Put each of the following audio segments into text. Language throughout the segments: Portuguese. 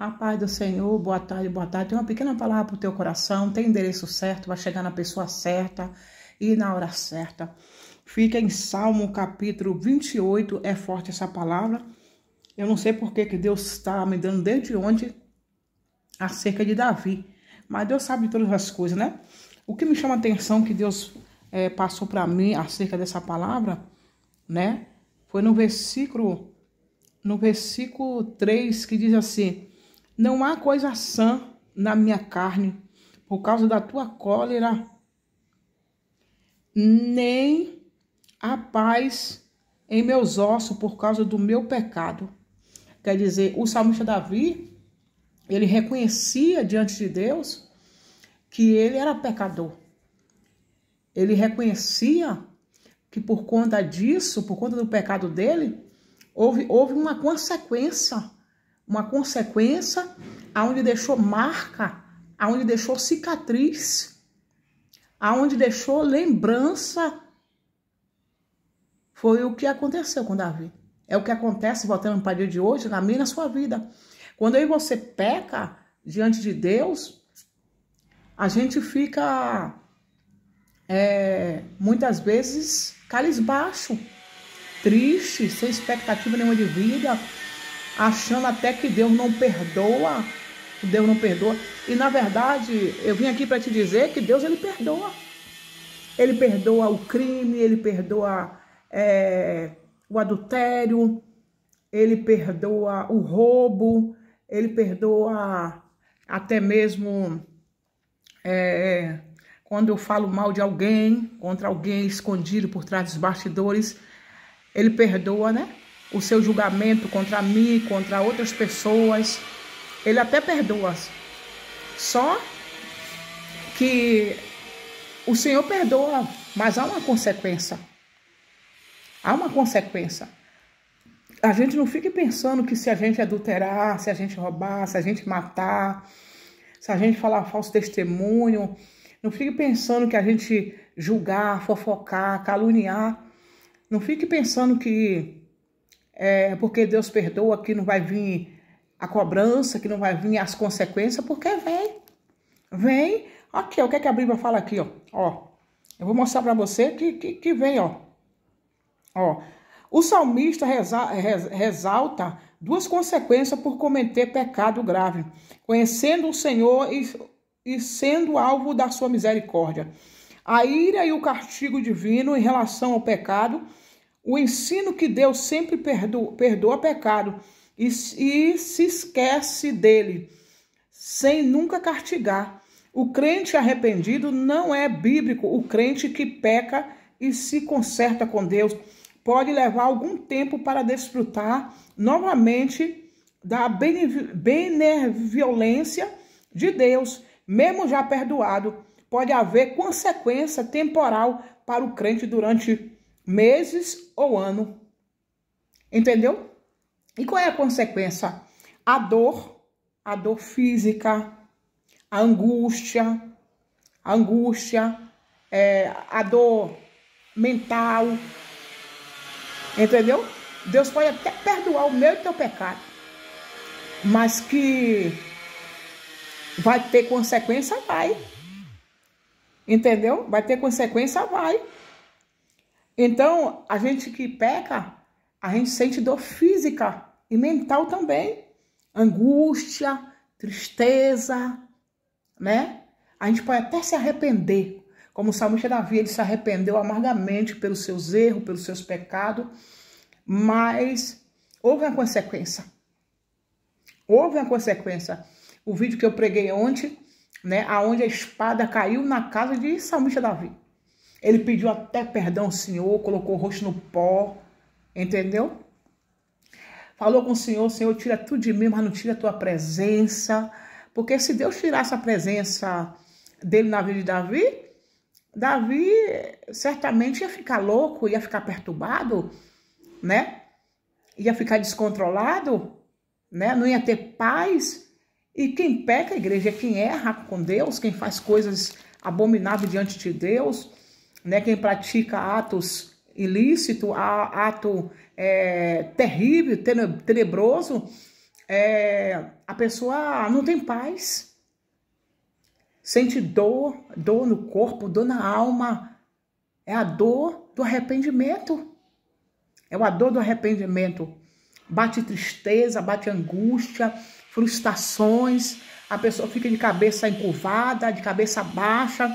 A paz do Senhor, boa tarde, boa tarde. Tem uma pequena palavra para o teu coração, tem endereço certo, vai chegar na pessoa certa e na hora certa. Fica em Salmo capítulo 28, é forte essa palavra. Eu não sei por que, que Deus está me dando desde onde acerca de Davi, mas Deus sabe todas as coisas, né? O que me chama a atenção que Deus é, passou para mim acerca dessa palavra, né? Foi no versículo, no versículo 3 que diz assim não há coisa sã na minha carne por causa da tua cólera, nem há paz em meus ossos por causa do meu pecado. Quer dizer, o salmista Davi, ele reconhecia diante de Deus que ele era pecador. Ele reconhecia que por conta disso, por conta do pecado dele, houve, houve uma consequência uma consequência, aonde deixou marca, aonde deixou cicatriz, aonde deixou lembrança. Foi o que aconteceu com Davi. É o que acontece, voltando para o dia de hoje, na minha na sua vida. Quando aí você peca diante de Deus, a gente fica é, muitas vezes baixo triste, sem expectativa nenhuma de vida, achando até que Deus não perdoa. Deus não perdoa. E na verdade, eu vim aqui para te dizer que Deus ele perdoa. Ele perdoa o crime, ele perdoa é, o adultério, ele perdoa o roubo, ele perdoa até mesmo é, quando eu falo mal de alguém, contra alguém escondido por trás dos bastidores, ele perdoa, né? o seu julgamento contra mim, contra outras pessoas. Ele até perdoa. Só que o Senhor perdoa, mas há uma consequência. Há uma consequência. A gente não fique pensando que se a gente adulterar, se a gente roubar, se a gente matar, se a gente falar falso testemunho, não fique pensando que a gente julgar, fofocar, caluniar, não fique pensando que é, porque Deus perdoa, que não vai vir a cobrança, que não vai vir as consequências, porque vem. Vem. Aqui, o que, é que a Bíblia fala aqui, ó? ó eu vou mostrar para você que, que, que, vem, ó. Ó. O salmista reza, resalta duas consequências por cometer pecado grave, conhecendo o Senhor e, e sendo alvo da sua misericórdia. A ira e o castigo divino em relação ao pecado o ensino que Deus sempre perdoa, perdoa pecado e, e se esquece dele, sem nunca castigar. O crente arrependido não é bíblico. O crente que peca e se conserta com Deus pode levar algum tempo para desfrutar novamente da benevolência de Deus, mesmo já perdoado. Pode haver consequência temporal para o crente durante meses ou ano. Entendeu? E qual é a consequência? A dor, a dor física, a angústia, a angústia, é, a dor mental. Entendeu? Deus pode até perdoar o meu e teu pecado, mas que vai ter consequência, vai. Entendeu? Vai ter consequência, vai. Então, a gente que peca, a gente sente dor física e mental também. Angústia, tristeza, né? A gente pode até se arrepender. Como o salmista Davi, ele se arrependeu amargamente pelos seus erros, pelos seus pecados, mas houve uma consequência. Houve uma consequência. O vídeo que eu preguei ontem, né, aonde a espada caiu na casa de salmista Davi. Ele pediu até perdão ao Senhor, colocou o rosto no pó, entendeu? Falou com o Senhor, Senhor, tira tudo de mim, mas não tira a tua presença. Porque se Deus tirasse a presença dele na vida de Davi, Davi certamente ia ficar louco, ia ficar perturbado, né? Ia ficar descontrolado, né? Não ia ter paz. E quem peca, a igreja, é quem erra com Deus, quem faz coisas abomináveis diante de Deus, né, quem pratica atos ilícitos, ato é, terrível, tenebroso, é, a pessoa não tem paz, sente dor, dor no corpo, dor na alma, é a dor do arrependimento, é a dor do arrependimento, bate tristeza, bate angústia, frustrações, a pessoa fica de cabeça encurvada, de cabeça baixa,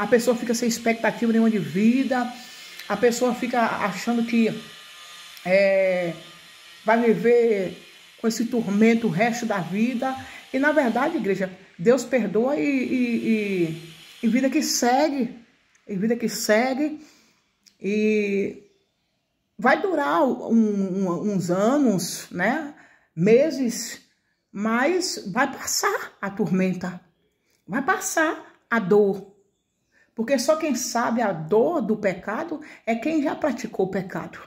a pessoa fica sem expectativa nenhuma de vida, a pessoa fica achando que é, vai viver com esse tormento o resto da vida. E na verdade, igreja, Deus perdoa e, e, e, e vida que segue, e vida que segue, e vai durar um, um, uns anos, né? Meses, mas vai passar a tormenta, vai passar a dor, porque só quem sabe a dor do pecado é quem já praticou o pecado.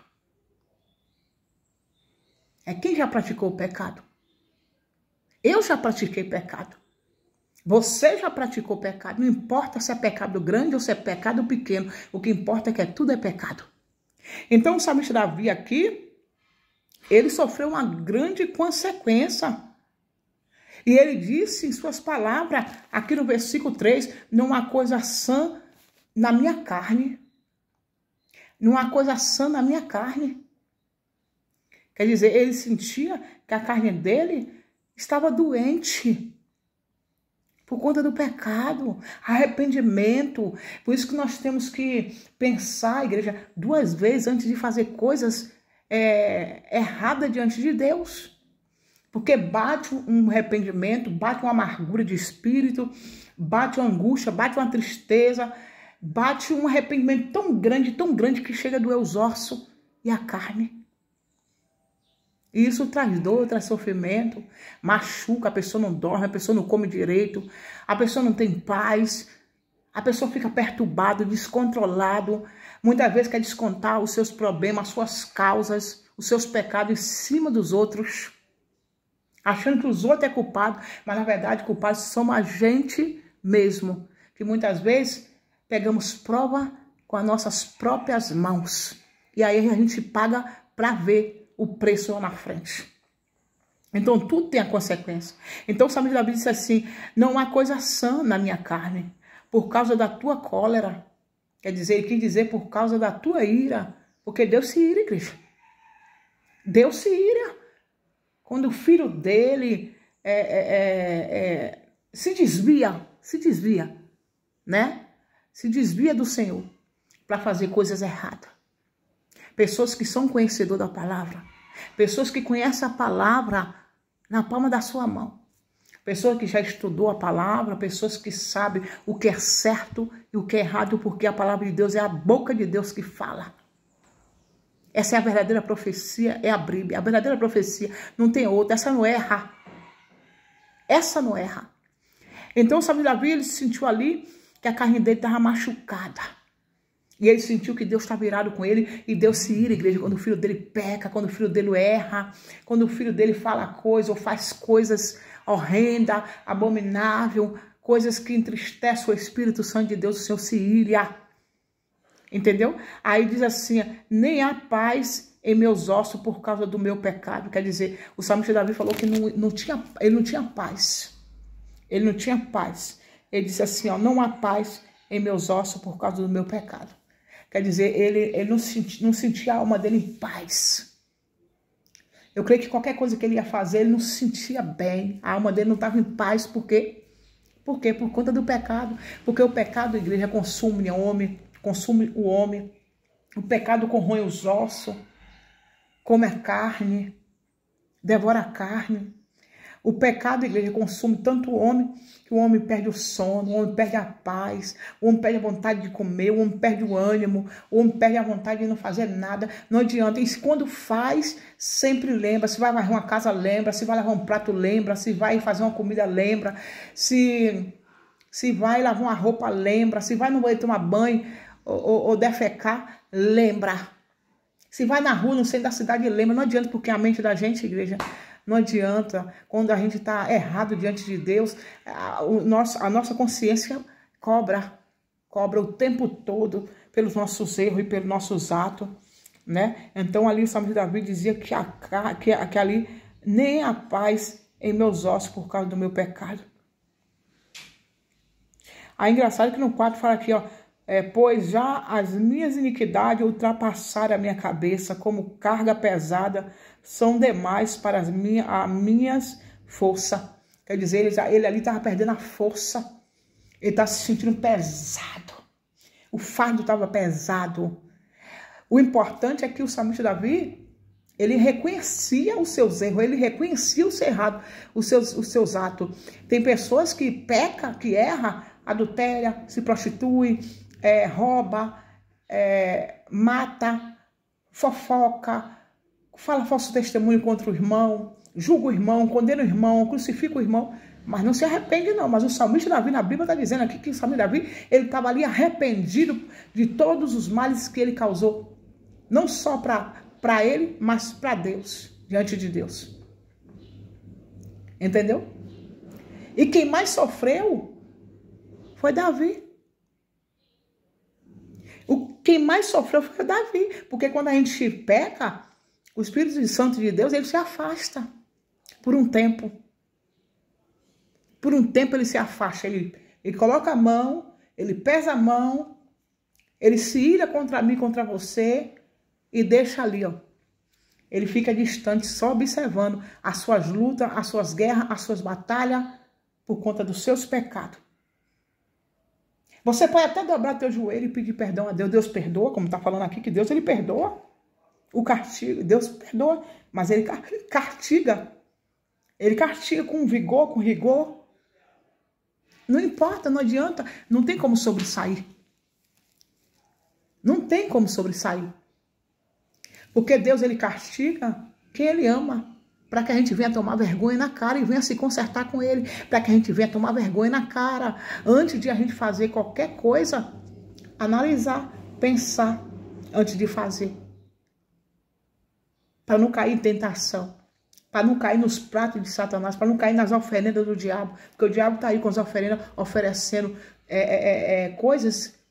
É quem já praticou o pecado. Eu já pratiquei pecado. Você já praticou pecado. Não importa se é pecado grande ou se é pecado pequeno. O que importa é que tudo é pecado. Então o salmista Davi aqui, ele sofreu uma grande consequência. E ele disse em suas palavras, aqui no versículo 3, não há coisa sã na minha carne. Numa coisa sã na minha carne. Quer dizer, ele sentia que a carne dele estava doente por conta do pecado, arrependimento. Por isso que nós temos que pensar, igreja, duas vezes antes de fazer coisas é, erradas diante de Deus. Porque bate um arrependimento, bate uma amargura de espírito, bate uma angústia, bate uma tristeza, bate um arrependimento tão grande, tão grande que chega a doer os ossos e a carne. E isso traz dor, traz sofrimento, machuca, a pessoa não dorme, a pessoa não come direito, a pessoa não tem paz, a pessoa fica perturbada, descontrolado, muitas vezes quer descontar os seus problemas, as suas causas, os seus pecados em cima dos outros, achando que os outros é culpado, mas na verdade culpados somos a gente mesmo, que muitas vezes pegamos prova com as nossas próprias mãos. E aí a gente paga para ver o preço lá na frente. Então tudo tem a consequência. Então o Salmo Davi disse assim: Não há coisa sã na minha carne, por causa da tua cólera. Quer dizer, ele quis dizer por causa da tua ira. Porque Deus se ira, Cristo Deus se ira. Quando o filho dele é, é, é, é se desvia, se desvia, né? se desvia do Senhor para fazer coisas erradas. Pessoas que são conhecedor da palavra, pessoas que conhecem a palavra na palma da sua mão. Pessoas que já estudou a palavra, pessoas que sabem o que é certo e o que é errado, porque a palavra de Deus é a boca de Deus que fala. Essa é a verdadeira profecia, é a Bíblia. A verdadeira profecia não tem outra, essa não é erra. Essa não é erra. Então, sabe, Davi, ele se sentiu ali que a carne dele estava machucada. E ele sentiu que Deus estava irado com ele e Deus se ira, igreja, quando o filho dele peca, quando o filho dele erra, quando o filho dele fala coisa ou faz coisas horrenda, abominável, coisas que entristecem o Espírito Santo de Deus, o Senhor se ira. Entendeu? Aí diz assim, nem há paz em meus ossos por causa do meu pecado. Quer dizer, o Salmo de Davi falou que não, não tinha, ele não tinha paz. Ele não tinha paz. Ele disse assim: ó, não há paz em meus ossos por causa do meu pecado. Quer dizer, ele, ele não, senti, não sentia a alma dele em paz. Eu creio que qualquer coisa que ele ia fazer, ele não se sentia bem. A alma dele não estava em paz, por quê? Por quê? Por conta do pecado. Porque o pecado, a igreja, consome o homem, consome o homem. O pecado corrói os ossos, come a carne, devora a carne. O pecado, igreja, consome tanto o homem que o homem perde o sono, o homem perde a paz, o homem perde a vontade de comer, o homem perde o ânimo, o homem perde a vontade de não fazer nada. Não adianta. E quando faz, sempre lembra. Se vai varrer uma casa, lembra. Se vai lavar um prato, lembra. Se vai fazer uma comida, lembra. Se, se vai lavar uma roupa, lembra. Se vai no banheiro tomar banho ou, ou, ou defecar, lembra. Se vai na rua, no centro da cidade, lembra. Não adianta, porque a mente da gente, igreja, não adianta, quando a gente está errado diante de Deus, a, nosso, a nossa consciência cobra, cobra o tempo todo pelos nossos erros e pelos nossos atos, né? Então ali o Salmo de Davi dizia que, a, que, que ali nem a paz em meus ossos por causa do meu pecado. Aí engraçado que no 4 fala aqui, ó, é, pois já as minhas iniquidades ultrapassaram a minha cabeça como carga pesada, são demais para as minha, a minhas forças. Quer dizer, ele, já, ele ali estava perdendo a força, ele estava tá se sentindo pesado, o fardo estava pesado. O importante é que o salmista Davi, ele reconhecia os seus erros, ele reconhecia o seu errado, os seus, os seus atos. Tem pessoas que peca, que erra, adultéria, se prostitui, é, rouba, é, mata, fofoca, fala falso testemunho contra o irmão, julga o irmão, condena o irmão, crucifica o irmão, mas não se arrepende não. Mas o salmista Davi na Bíblia está dizendo aqui que o salmista Davi ele estava ali arrependido de todos os males que ele causou, não só para ele, mas para Deus, diante de Deus. Entendeu? E quem mais sofreu foi Davi. Quem mais sofreu foi Davi, porque quando a gente peca, o Espírito Santo de Deus ele se afasta por um tempo. Por um tempo ele se afasta, ele, ele coloca a mão, ele pesa a mão, ele se ira contra mim, contra você e deixa ali, ó. Ele fica distante, só observando as suas lutas, as suas guerras, as suas batalhas por conta dos seus pecados. Você pode até dobrar teu joelho e pedir perdão a Deus. Deus perdoa, como está falando aqui, que Deus ele perdoa. O castigo, Deus perdoa, mas ele castiga. Ele castiga com vigor, com rigor. Não importa, não adianta, não tem como sobressair. Não tem como sobressair. Porque Deus ele castiga quem ele ama para que a gente venha tomar vergonha na cara e venha se consertar com ele, para que a gente venha tomar vergonha na cara antes de a gente fazer qualquer coisa, analisar, pensar antes de fazer. Para não cair em tentação, para não cair nos pratos de Satanás, para não cair nas oferendas do diabo, porque o diabo está aí com as oferendas oferecendo é, é, é, é coisas